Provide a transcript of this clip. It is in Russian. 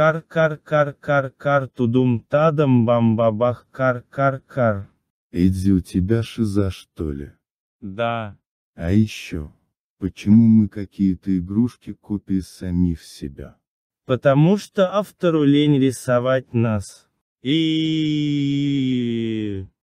кар кар кар кар кар тудум тадам бам бабах кар кар кар. Эдзи у тебя шиза что ли? Да. А еще, почему мы какие-то игрушки сами в себя? Потому что автору лень рисовать нас. И...